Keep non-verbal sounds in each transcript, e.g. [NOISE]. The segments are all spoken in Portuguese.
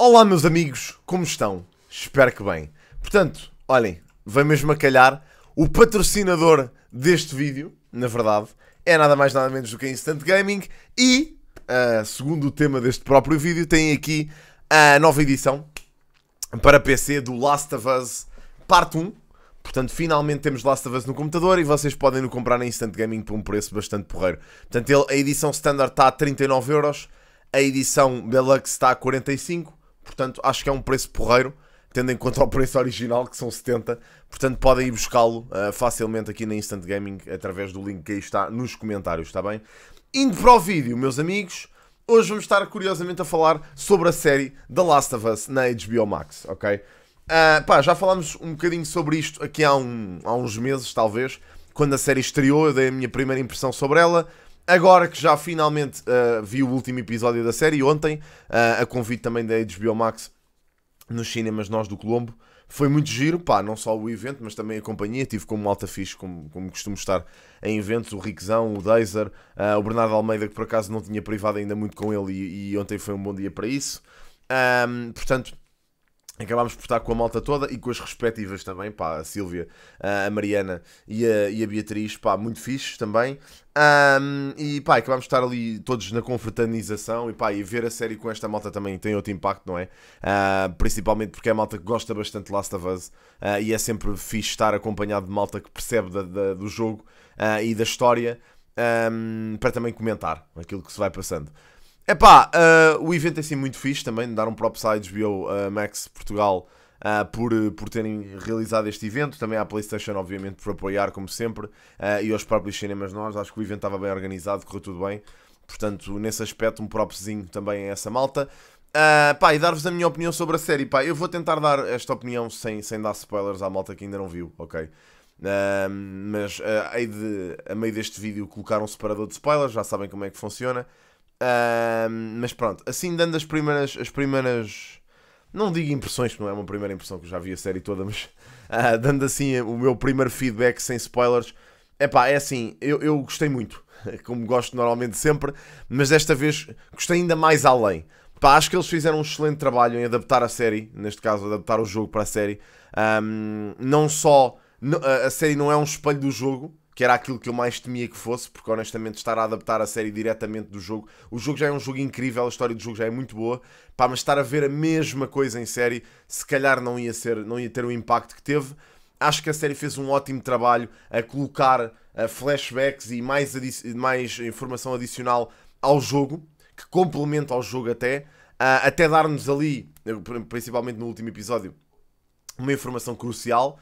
Olá, meus amigos, como estão? Espero que bem. Portanto, olhem, vem mesmo a calhar. O patrocinador deste vídeo, na verdade, é nada mais nada menos do que a Instant Gaming e, uh, segundo o tema deste próprio vídeo, tem aqui a nova edição para PC do Last of Us Parte 1. Portanto, finalmente temos Last of Us no computador e vocês podem o comprar na Instant Gaming por um preço bastante porreiro. Portanto, ele, a edição standard está a 39€, a edição deluxe está a 45 portanto acho que é um preço porreiro, tendo em conta o preço original que são 70, portanto podem ir buscá-lo uh, facilmente aqui na Instant Gaming através do link que aí está nos comentários, está bem? Indo para o vídeo, meus amigos, hoje vamos estar curiosamente a falar sobre a série The Last of Us na HBO Max, ok? Uh, pá, já falámos um bocadinho sobre isto aqui há, um, há uns meses, talvez, quando a série estreou, eu dei a minha primeira impressão sobre ela. Agora que já finalmente uh, vi o último episódio da série, ontem, uh, a convite também da HBO Max nos cinemas Nós do Colombo, foi muito giro, pá, não só o evento, mas também a companhia. Tive como alta fixe, como, como costumo estar em eventos, o Rickzão, o Deiser, uh, eh, o Bernardo Almeida, que por acaso não tinha privado ainda muito com ele e, e ontem foi um bom dia para isso. Um, portanto, Acabámos por estar com a malta toda e com as respectivas também, pá, a Sílvia, a Mariana e a, e a Beatriz, pá, muito fixes também. Um, e pá, acabámos por estar ali todos na confraternização e pá, e ver a série com esta malta também tem outro impacto, não é? Uh, principalmente porque é a malta que gosta bastante de Last of Us uh, e é sempre fixe estar acompanhado de malta que percebe da, da, do jogo uh, e da história um, para também comentar aquilo que se vai passando. Epá, uh, o evento é assim muito fixe também, dar um props à HBO uh, eh, Max Portugal uh, por, por terem realizado este evento, também à Playstation obviamente por apoiar como sempre, uh, e aos próprios cinemas nós, acho que o evento estava bem organizado, correu tudo bem, portanto nesse aspecto um propzinho também a essa malta. Uh, pá, e dar-vos a minha opinião sobre a série, pá, eu vou tentar dar esta opinião sem, sem dar spoilers à malta que ainda não viu, ok? Uh, mas uh, a meio deste vídeo colocar um separador de spoilers, já sabem como é que funciona mas pronto, assim dando as primeiras, as primeiras. Não digo impressões, porque não é uma primeira impressão que eu já vi a série toda, mas uh, [LAUGHS] dando assim o meu primeiro feedback sem spoilers. É pá, é assim, eu, eu gostei muito, [LAUGHS] como gosto normalmente sempre, mas desta vez gostei ainda mais além. Pá, acho que eles fizeram um excelente trabalho em adaptar a série, neste caso, adaptar o jogo para a série. Um, não só a série não é um espelho do jogo, que era aquilo que eu mais temia que fosse, porque honestamente estar a adaptar a série diretamente do jogo. O jogo já é um jogo incrível, a história do jogo já é muito boa, pá, mas estar a ver a mesma coisa em série, se calhar não ia, ser, não ia ter o impacto que teve. Acho que a série fez um ótimo trabalho a colocar eh, flashbacks e mais, mais informação adicional ao jogo, que complementa ao jogo até, eh, até dar-nos ali, eh, principalmente no último episódio, uma informação crucial.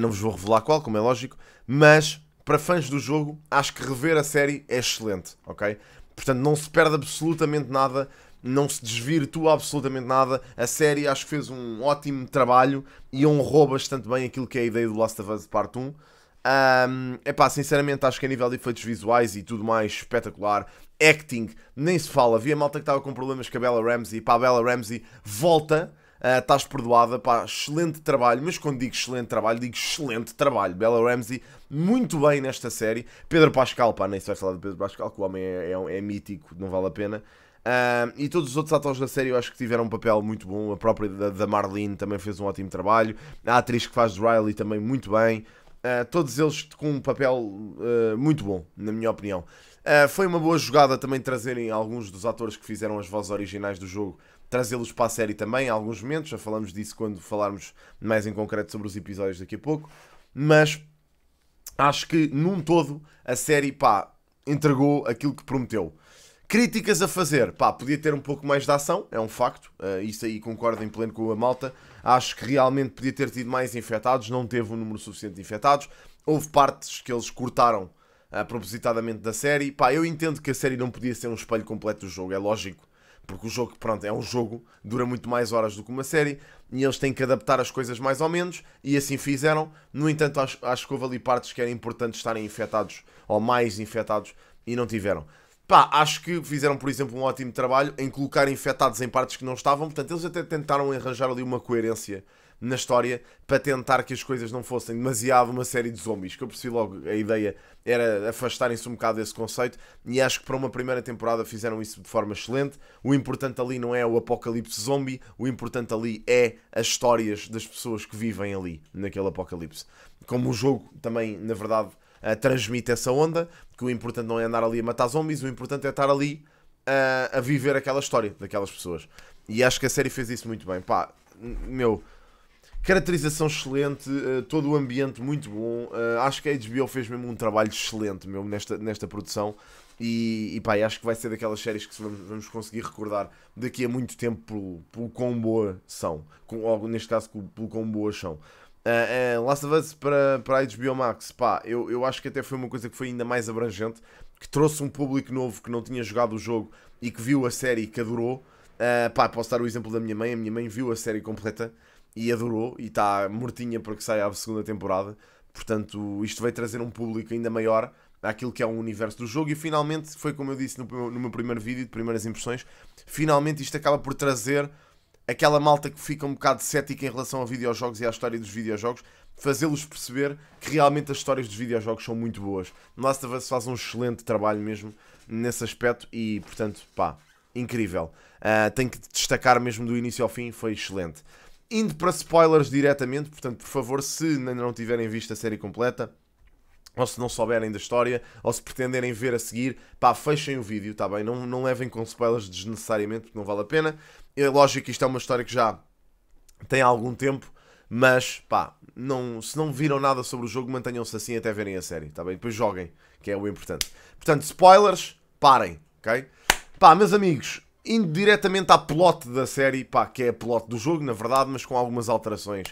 não vos vou revelar qual, como é lógico, mas para fãs do jogo, acho que rever a série é excelente, ok? Portanto, não se perde absolutamente nada, não se desvirtua absolutamente nada. A série acho que fez um ótimo trabalho e honrou bastante bem aquilo que é a ideia do Last of Us Part 1. Um, pá, sinceramente, acho que a nível de efeitos visuais e tudo mais, espetacular. Acting, nem se fala. Havia malta que estava com problemas com a Bella Ramsey. Pá, a Bella Ramsey volta Uh, estás perdoada, pá, excelente trabalho, mas quando digo excelente trabalho, digo excelente trabalho. Bella Ramsey, muito bem nesta série. Pedro Pascal, pá, nem se vai falar de Pedro Pascal, que o homem é, é, é mítico, não vale a pena. Uh, e todos os outros atores da série eu acho que tiveram um papel muito bom. A própria da, da Marlene também fez um ótimo trabalho. A atriz que faz de Riley também muito bem. Uh, todos eles com um papel uh, muito bom, na minha opinião. foi uma boa jogada também trazerem alguns dos atores que fizeram as vozes originais do jogo trazê-los para a série também, em alguns momentos. Já falamos disso quando falarmos mais em concreto sobre os episódios daqui a pouco. Mas acho que, num todo, a série, pá, entregou aquilo que prometeu. Críticas a fazer, pá, podia ter um pouco mais de ação, é um facto, uh, isso aí concordo em pleno com a malta. Acho que realmente podia ter tido mais infectados, não teve um número suficiente de infectados. Houve partes que eles cortaram uh, propositadamente da série. Pá, eu entendo que a série não podia ser um espelho completo do jogo, é lógico. Porque o jogo, pronto, é um jogo, dura muito mais horas do que uma série e eles têm que adaptar as coisas mais ou menos e assim fizeram. No entanto, acho, acho que houve ali partes que era importante estarem infectados ou mais infectados e não tiveram. Pá, acho que fizeram, por exemplo, um ótimo trabalho em colocar infectados em partes que não estavam, portanto, eles até tentaram arranjar ali uma coerência na história para tentar que as coisas não fossem demasiado uma série de zombies. Que eu percebi logo a ideia era afastarem-se um bocado desse conceito e acho que para uma primeira temporada fizeram isso de forma excelente. O importante ali não é o apocalipse zombie, o importante ali é as histórias das pessoas que vivem ali, naquele apocalipse. Como o jogo também, na verdade, eh, transmite essa onda, que o importante não é andar ali a matar zombies, o importante é estar ali a, eh, a viver aquela história daquelas pessoas. E acho que a série fez isso muito bem. Pá, meu, Caracterização excelente, uh, todo o ambiente muito bom. Uh, acho que a HBO fez mesmo um trabalho excelente mesmo nesta, nesta produção. E, e pá, acho que vai ser daquelas séries que vamos, vamos conseguir recordar daqui a muito tempo pelo, pelo quão boa são. Com, ou neste caso, pelo quão boas são. Uh, uh, Last of Us para, para a HBO Max, pá, eu, eu acho que até foi uma coisa que foi ainda mais abrangente, que trouxe um público novo que não tinha jogado o jogo e que viu a série e que adorou. Uh, pá, posso dar o exemplo da minha mãe, a minha mãe viu a série completa e adorou e está mortinha para que saia a segunda temporada. Portanto, isto vai trazer um público ainda maior àquilo que é o universo do jogo. E finalmente, foi como eu disse no, no meu primeiro vídeo, de primeiras impressões, finalmente isto acaba por trazer aquela malta que fica um bocado cética em relação a videojogos e à história dos videojogos, fazê-los perceber que realmente as histórias dos videojogos são muito boas. Last of Us faz um excelente trabalho mesmo nesse aspecto e, portanto, pá, incrível. Uh, tenho que destacar mesmo do início ao fim, foi excelente. Indo para spoilers diretamente, portanto, por favor, se ainda não tiverem visto a série completa, ou se não souberem da história, ou se pretenderem ver a seguir, pá, fechem o vídeo, tá bem? Não, não levem com spoilers desnecessariamente, porque não vale a pena. É lógico que isto é uma história que já tem algum tempo, mas pá, não, se não viram nada sobre o jogo, mantenham-se assim até verem a série, tá bem? Depois joguem, que é o importante. Portanto, spoilers, parem, ok? Pá, meus amigos, indo diretamente à plot da série, pá, que é a plot do jogo, na verdade, mas com algumas alterações.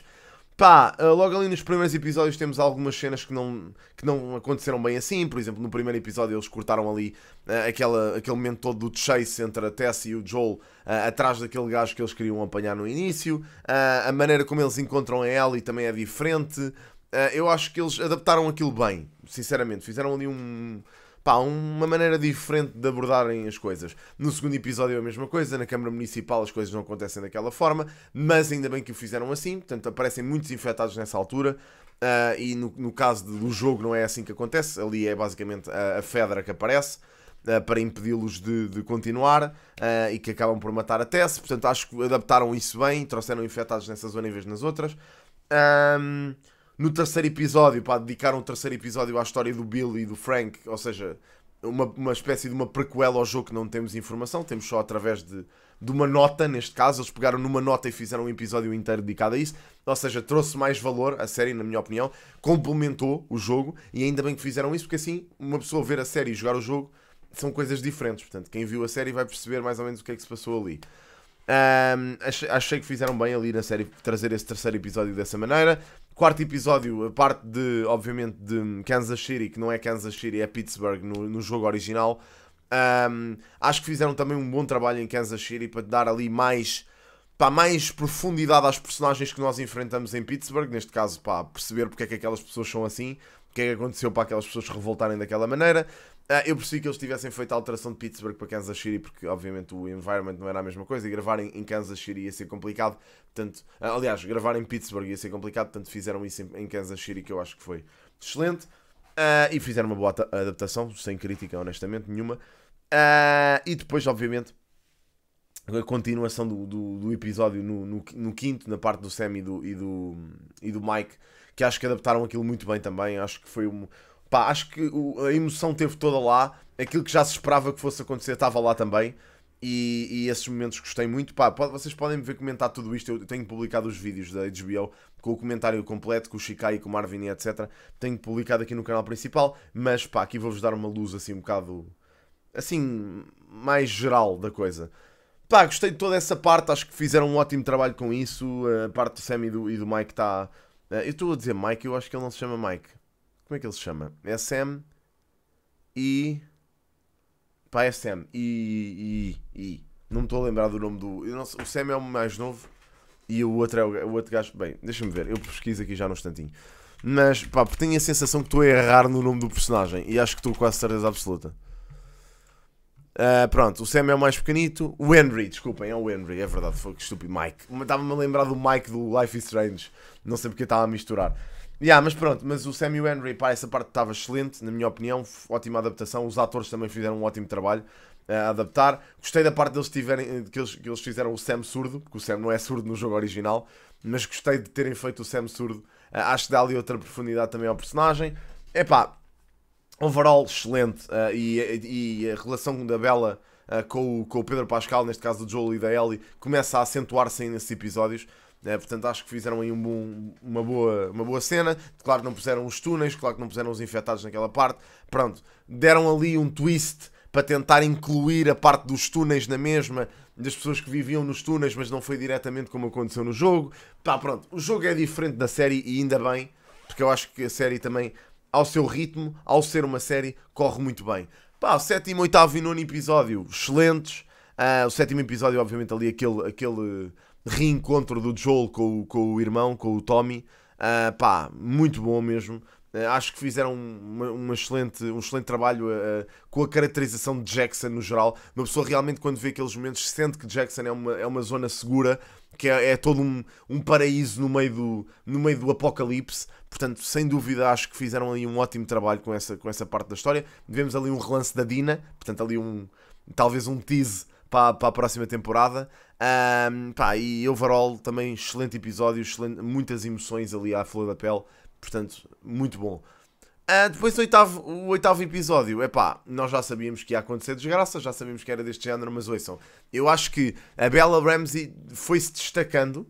Pá, eh, logo ali nos primeiros episódios temos algumas cenas que não, que não aconteceram bem assim. Por exemplo, no primeiro episódio eles cortaram ali uh, aquela, aquele momento todo do chase entre a Tess e o Joel uh, atrás daquele gajo que eles queriam apanhar no início. Uh, a maneira como eles encontram a Ellie também é diferente. eu acho que eles adaptaram aquilo bem, sinceramente. Fizeram ali um, pá, uma maneira diferente de abordarem as coisas. No segundo episódio é a mesma coisa, na Câmara Municipal as coisas não acontecem daquela forma, mas ainda bem que o fizeram assim, portanto aparecem muitos infectados nessa altura. Uh, e no, no caso do jogo não é assim que acontece, ali é basicamente a, a Fedra que aparece uh, para impedi-los de, de, continuar uh, e que acabam por matar a Tess, portanto acho que adaptaram isso bem, trouxeram infectados nessa zona em vez nas outras. Um, no terceiro episódio, para dedicar um terceiro episódio à história do Bill e do Frank, ou seja, uma, uma espécie de uma prequel ao jogo que não temos informação, temos só através de, de uma nota, neste caso, eles pegaram numa nota e fizeram um episódio inteiro dedicado a isso, ou seja, trouxe mais valor à série, na minha opinião, complementou o jogo, e ainda bem que fizeram isso, porque assim, uma pessoa ver a série e jogar o jogo são coisas diferentes, portanto, quem viu a série vai perceber mais ou menos o que é que se passou ali. Um, achei, achei, que fizeram bem ali na série trazer esse terceiro episódio dessa maneira quarto episódio, a parte de, obviamente, de Kansas City, que não é Kansas City, é Pittsburgh no, no jogo original. Um, acho que fizeram também um bom trabalho em Kansas City para dar ali mais, pá, mais profundidade às personagens que nós enfrentamos em Pittsburgh. Neste caso, pá, perceber porque é que aquelas pessoas são assim, o que é que aconteceu para aquelas pessoas se revoltarem daquela maneira. Ah, eu percebi que eles tivessem feito a alteração de Pittsburgh para Kansas City, porque obviamente o environment não era a mesma coisa, e gravar em, Kansas City ia ser complicado. Portanto, ah, aliás, gravar em Pittsburgh ia ser complicado, portanto fizeram isso em, Kansas City, que eu acho que foi excelente. Uh, e fizeram uma boa adaptação, sem crítica, honestamente, nenhuma. Uh, e depois, obviamente, a continuação do, do, do episódio no, no, no, quinto, na parte do Sam e do, e do, e do Mike, que acho que adaptaram aquilo muito bem também. Acho que foi um pá, acho que a emoção teve toda lá. Aquilo que já se esperava que fosse acontecer estava lá também. E, e, esses momentos gostei muito. Pá, pode, vocês podem me ver comentar tudo isto. Eu tenho publicado os vídeos da HBO com o comentário completo, com o Shikai, com o Marvin e etc. Tenho publicado aqui no canal principal, mas pá, aqui vou-vos dar uma luz assim um bocado assim mais geral da coisa. Pá, gostei de toda essa parte, acho que fizeram um ótimo trabalho com isso. A parte do Sam e do, e do Mike está. Eh, eu estou a dizer Mike, eu acho que ele não se chama Mike. Como é que ele se chama? É SM e. Pá, é SM E. e, e. Não me estou a lembrar do nome do. Eu não sei, o Sam é o mais novo e o outro é o, o outro gajo. Bem, deixa-me ver, eu pesquiso aqui já num instantinho. Mas, pá, tenho a sensação que estou a errar no nome do personagem e acho que estou quase certeza absoluta. Uh, pronto, o Sam é o mais pequenito. O Henry, desculpem, é o Henry, é verdade, foi que estúpido. Mike. Estava-me a lembrar do Mike do Life is Strange. Não sei porque estava a misturar. Yeah, mas pronto, mas o Sammy Henry, pá, essa parte estava excelente, na minha opinião, ótima adaptação. Os atores também fizeram um ótimo trabalho eh, a adaptar. Gostei da parte deles tiverem, eh, que, eles, que eles fizeram o Sam surdo, porque o Sam não é surdo no jogo original, mas gostei de terem feito o Sam surdo. Eh, acho que dá ali outra profundidade também ao personagem. é pá, overall excelente. Uh, e, e, a relação da Bela uh, com, o, com o Pedro Pascal, neste caso do Joel e da Ellie, começa a acentuar-se nesses episódios. É, portanto, acho que fizeram aí um bom, uma, boa, uma boa cena. Claro que não puseram os túneis, claro que não puseram os infectados naquela parte. Pronto, deram ali um twist para tentar incluir a parte dos túneis na mesma, das pessoas que viviam nos túneis, mas não foi diretamente como aconteceu no jogo. Pá, pronto, o jogo é diferente da série e ainda bem, porque eu acho que a série também, ao seu ritmo, ao ser uma série, corre muito bem. Pá, o sétimo, oitavo e nono episódio, excelentes. Uh, o sétimo episódio, obviamente, ali aquele. aquele reencontro do Joel com, o, com o irmão, com o Tommy. Uh, pá, muito bom mesmo. Uh, acho que fizeram uma, uma, excelente, um excelente trabalho uh, com a caracterização de Jackson no geral. Uma pessoa realmente, quando vê aqueles momentos, sente que Jackson é uma, é uma zona segura, que é, é todo um, um paraíso no meio, do, no meio do apocalipse. Portanto, sem dúvida, acho que fizeram ali um ótimo trabalho com essa, com essa parte da história. Vemos ali um relance da Dina, portanto, ali um, talvez um tease para, para a próxima temporada. Um, pá, e overall também excelente episódio, excelente, muitas emoções ali à flor da pele, portanto, muito bom. Uh, depois o oitavo, o oitavo episódio, é pá, nós já sabíamos que ia acontecer desgraça, já sabíamos que era deste género, mas ouçam, eu acho que a Bella Ramsey foi-se destacando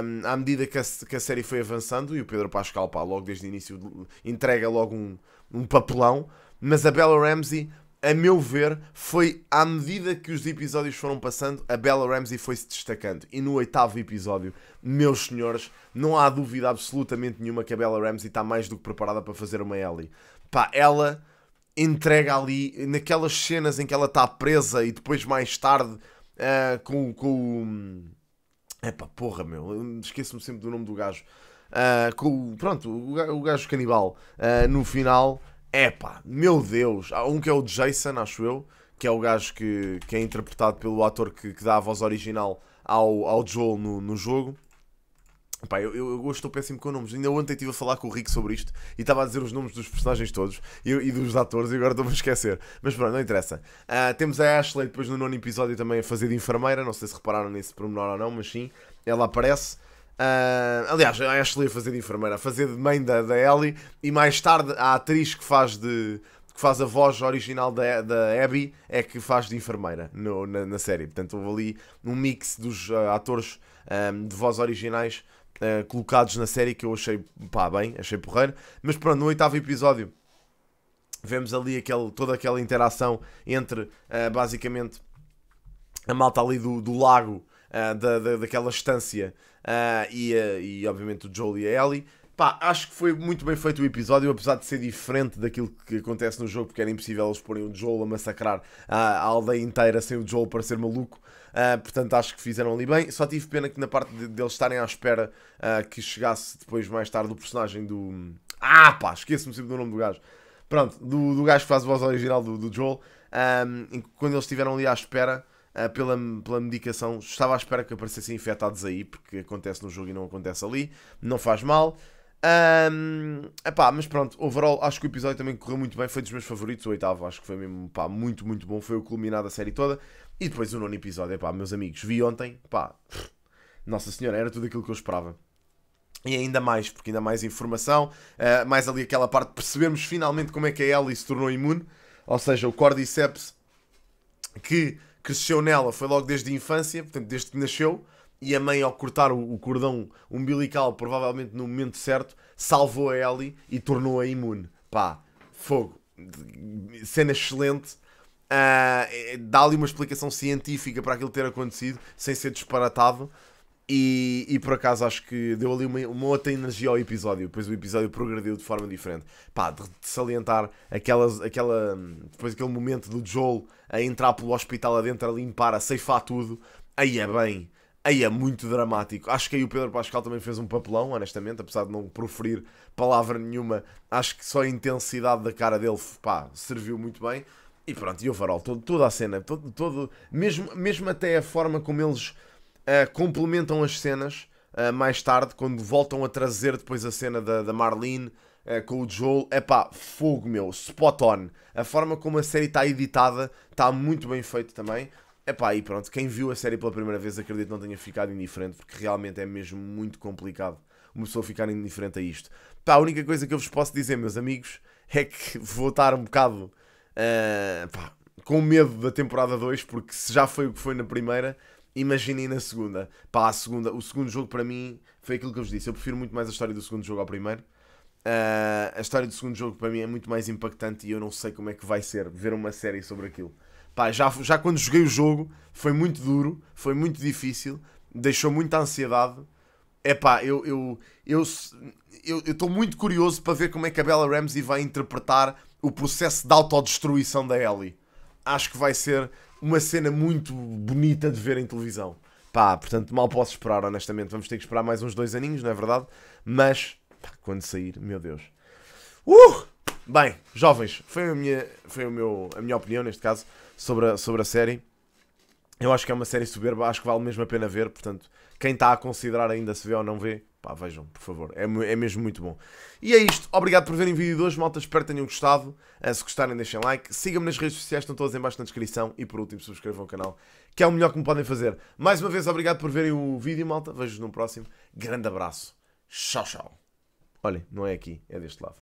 um, à medida que a, que a, série foi avançando e o Pedro Pascal, pá, logo desde o início entrega logo um, um papelão, mas a Bella Ramsey a meu ver, foi à medida que os episódios foram passando, a Bella Ramsey foi se destacando. E no oitavo episódio, meus senhores, não há dúvida absolutamente nenhuma que a Bella Ramsey está mais do que preparada para fazer uma Ellie. Pá, ela entrega ali, naquelas cenas em que ela está presa e depois mais tarde uh, com, com o. Hum, epá, porra, meu, esqueço-me sempre do nome do gajo. Uh, com, pronto, o gajo canibal uh, no final Epá, meu Deus! Há um que é o Jason, acho eu, que é o gajo que, que é interpretado pelo ator que, que dá a voz original ao, ao Joel no, no jogo. eu, eu, eu estou péssimo com nomes. Ainda ontem estive a falar com o Rico sobre isto e estava a dizer os nomes dos personagens todos e, e dos atores e agora estou-me a esquecer. Mas pronto, não interessa. Uh, temos a Ashley depois no nono episódio também a fazer de enfermeira. Não sei se repararam nesse pormenor ou não, mas sim, ela aparece. Uh, aliás, a Ashley a fazer de enfermeira, a fazer de mãe da, da Ellie, e mais tarde a atriz que faz de que faz a voz original da, da Abby é que faz de enfermeira no, na, na, série. Portanto, houve ali um mix dos uh, atores um, ah, de voz originais uh, colocados na série que eu achei pá, bem, achei porreiro. Mas pronto, no oitavo episódio vemos ali aquele, toda aquela interação entre basicamente a malta ali do, do lago. Uh, da, da, daquela estância uh, e, ah, e obviamente o Joel e a Ellie. Pá, acho que foi muito bem feito o episódio, apesar de ser diferente daquilo que acontece no jogo, porque era impossível eles porem o Joel a massacrar a, a aldeia inteira sem o Joel para ser maluco. Uh, portanto, acho que fizeram ali bem. Só tive pena que na parte deles de, de estarem à espera uh, que chegasse depois, mais tarde, o personagem do. Ah, pá, esqueço-me sempre do nome do gajo. Pronto, do, do gajo que faz a voz original do, do Joel. Um, quando eles estiveram ali à espera. Ah, pela, pela medicação. Estava à espera que aparecessem infectados aí, porque acontece no jogo e não acontece ali. Não faz mal. Um, epá, mas pronto, overall acho que o episódio também correu muito bem, foi dos meus favoritos, o oitavo acho que foi mesmo muito, muito bom, foi o culminado da série toda. E depois o nono episódio, epá, meus amigos, vi ontem, pá, nossa senhora, era tudo aquilo que eu esperava. E ainda mais, porque ainda mais informação, uh, mais ali aquela parte de percebermos finalmente como é que a Ellie se tornou imune, ou seja, o Cordyceps que cresceu nela, foi logo desde a infância, portanto, desde que nasceu, e a mãe, ao cortar o, cordão umbilical, provavelmente no momento certo, salvou a Ellie e tornou-a imune. Pá, fogo. Cena excelente. Uh, ah, é, dá lhe uma explicação científica para aquilo ter acontecido, sem ser disparatado. E, e, por acaso acho que deu ali uma, uma, outra energia ao episódio. Depois o episódio progrediu de forma diferente. Pá, de, de salientar aquelas, aquela. Hum, depois aquele momento do Joel a entrar pelo hospital adentro a limpar, a ceifar tudo. Aí é bem. Aí é muito dramático. Acho que aí o Pedro Pascal também fez um papelão, honestamente, apesar de não proferir palavra nenhuma. Acho que só a intensidade da cara dele, pá, serviu muito bem. E pronto, e o todo, toda a cena, todo, todo mesmo, mesmo até a forma como eles uh, complementam as cenas uh, mais tarde, quando voltam a trazer depois a cena da, da Marlene uh, com o Joel. É pá, fogo meu, spot on. A forma como a série está editada está muito bem feito também. É pá, e pronto, quem viu a série pela primeira vez acredito não tenha ficado indiferente, porque realmente é mesmo muito complicado uma pessoa ficar indiferente a isto. Pá, a única coisa que eu vos posso dizer, meus amigos, [LAUGHS] é que vou estar um bocado uh, pá, com medo da temporada 2, porque se já foi o que foi na primeira, imaginem na segunda. Pá, a segunda, o segundo jogo para mim foi aquilo que eu vos disse. Eu prefiro muito mais a história do segundo jogo ao primeiro. Uh, a história do segundo jogo para mim é muito mais impactante e eu não sei como é que vai ser ver uma série sobre aquilo. Pá, já, já quando joguei o jogo foi muito duro, foi muito difícil, deixou muita ansiedade. É pá, eu estou eu, eu, eu, estou muito curioso para ver como é que a Bella Ramsey vai interpretar o processo de autodestruição da Ellie. Acho que vai ser uma cena muito bonita de ver em televisão. Pá, portanto, mal posso esperar, honestamente. Vamos ter que esperar mais uns dois aninhos, não é verdade? Mas, pá, quando sair, meu Deus. Uh! Bem, jovens, foi a minha, foi o meu, a minha opinião, neste caso, sobre a, sobre a série. Eu acho que é uma série soberba, acho que vale mesmo a pena ver. Portanto, quem está a considerar ainda se vê ou não vê, Pá, vejam, por favor. É, é mesmo muito bom. E é isto. Obrigado por verem o vídeo de hoje, malta. Espero que tenham gostado. Ah, se gostarem, deixem like. Sigam-me nas redes sociais, estão todas em baixo na descrição. E por último, subscrevam o canal, que é o melhor que me podem fazer. Mais uma vez, obrigado por verem o vídeo, malta. Vejo-vos no próximo. Grande abraço. Tchau, tchau. Olhem, não é aqui, é deste lado.